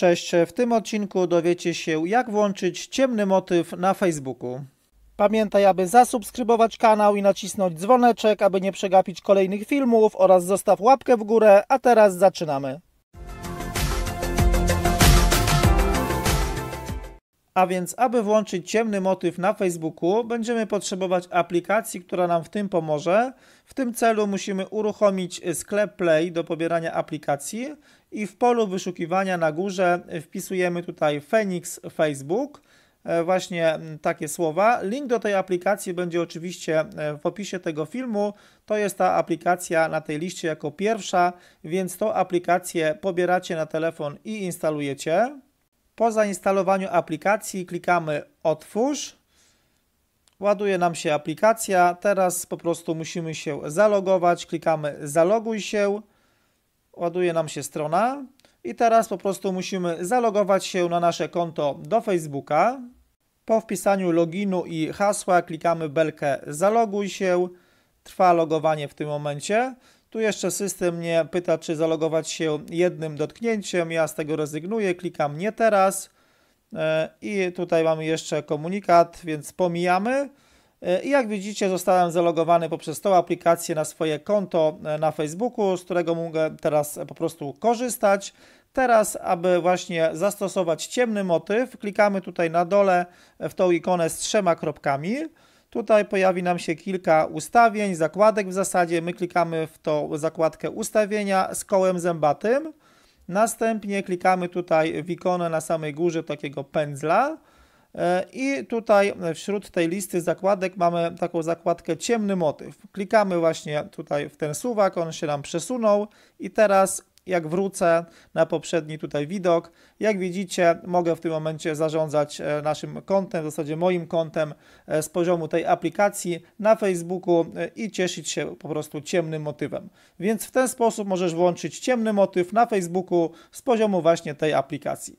Cześć, w tym odcinku dowiecie się jak włączyć ciemny motyw na Facebooku. Pamiętaj, aby zasubskrybować kanał i nacisnąć dzwoneczek, aby nie przegapić kolejnych filmów oraz zostaw łapkę w górę, a teraz zaczynamy. A więc, aby włączyć ciemny motyw na Facebooku, będziemy potrzebować aplikacji, która nam w tym pomoże. W tym celu musimy uruchomić sklep Play do pobierania aplikacji i w polu wyszukiwania na górze wpisujemy tutaj Phoenix Facebook, e, właśnie takie słowa. Link do tej aplikacji będzie oczywiście e, w opisie tego filmu. To jest ta aplikacja na tej liście jako pierwsza, więc tą aplikację pobieracie na telefon i instalujecie. Po zainstalowaniu aplikacji klikamy Otwórz. Ładuje nam się aplikacja. Teraz po prostu musimy się zalogować. Klikamy Zaloguj się ładuje nam się strona i teraz po prostu musimy zalogować się na nasze konto do Facebooka. Po wpisaniu loginu i hasła klikamy belkę zaloguj się. Trwa logowanie w tym momencie. Tu jeszcze system mnie pyta, czy zalogować się jednym dotknięciem. Ja z tego rezygnuję, klikam nie teraz. E, I tutaj mamy jeszcze komunikat, więc pomijamy. E, I jak widzicie, zostałem zalogowany poprzez tą aplikację na swoje konto e, na Facebooku, z którego mogę teraz po prostu korzystać. Teraz, aby właśnie zastosować ciemny motyw, klikamy tutaj na dole e, w tą ikonę z trzema kropkami. Tutaj pojawi nam się kilka ustawień, zakładek w zasadzie. My klikamy w tą zakładkę ustawienia z kołem zębatym. Następnie klikamy tutaj w ikonę na samej górze takiego pędzla E, I tutaj e, wśród tej listy zakładek mamy taką zakładkę ciemny motyw. Klikamy właśnie tutaj w ten suwak, on się nam przesunął i teraz jak wrócę na poprzedni tutaj widok, jak widzicie mogę w tym momencie zarządzać e, naszym kontem, w zasadzie moim kontem z poziomu tej aplikacji na Facebooku i cieszyć się po prostu ciemnym motywem. Więc w ten sposób możesz włączyć ciemny motyw na Facebooku z poziomu właśnie tej aplikacji.